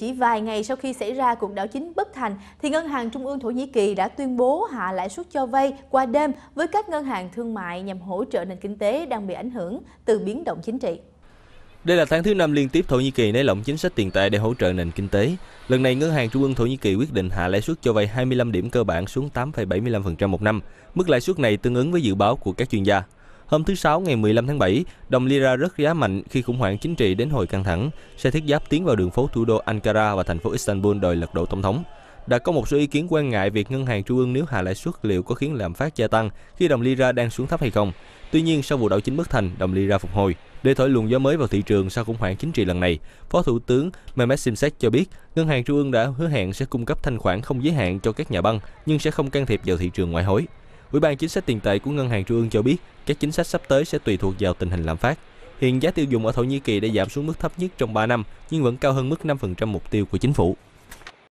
Chỉ vài ngày sau khi xảy ra cuộc đảo chính bất thành, thì Ngân hàng Trung ương Thổ Nhĩ Kỳ đã tuyên bố hạ lãi suất cho vay qua đêm với các ngân hàng thương mại nhằm hỗ trợ nền kinh tế đang bị ảnh hưởng từ biến động chính trị. Đây là tháng thứ năm liên tiếp Thổ Nhĩ Kỳ nới lỏng chính sách tiền tệ để hỗ trợ nền kinh tế. Lần này, Ngân hàng Trung ương Thổ Nhĩ Kỳ quyết định hạ lãi suất cho vay 25 điểm cơ bản xuống 8,75% một năm. Mức lãi suất này tương ứng với dự báo của các chuyên gia. Hôm thứ Sáu ngày 15 tháng 7, đồng lira rất giá mạnh khi khủng hoảng chính trị đến hồi căng thẳng. Xe thiết giáp tiến vào đường phố thủ đô Ankara và thành phố Istanbul đòi lật đổ tổng thống. Đã có một số ý kiến quan ngại việc ngân hàng trung ương nếu hạ lãi suất liệu có khiến lạm phát gia tăng khi đồng lira đang xuống thấp hay không. Tuy nhiên, sau vụ đảo chính bất thành, đồng lira phục hồi. Để thổi luồng gió mới vào thị trường sau khủng hoảng chính trị lần này, Phó Thủ tướng Mehmet Simsek cho biết, Ngân hàng Trung ương đã hứa hẹn sẽ cung cấp thanh khoản không giới hạn cho các nhà băng, nhưng sẽ không can thiệp vào thị trường ngoại hối. Ủy ban chính sách tiền tệ của Ngân hàng Trung ương cho biết, các chính sách sắp tới sẽ tùy thuộc vào tình hình lạm phát. Hiện giá tiêu dùng ở Thổ Nhĩ Kỳ đã giảm xuống mức thấp nhất trong 3 năm, nhưng vẫn cao hơn mức 5% mục tiêu của chính phủ.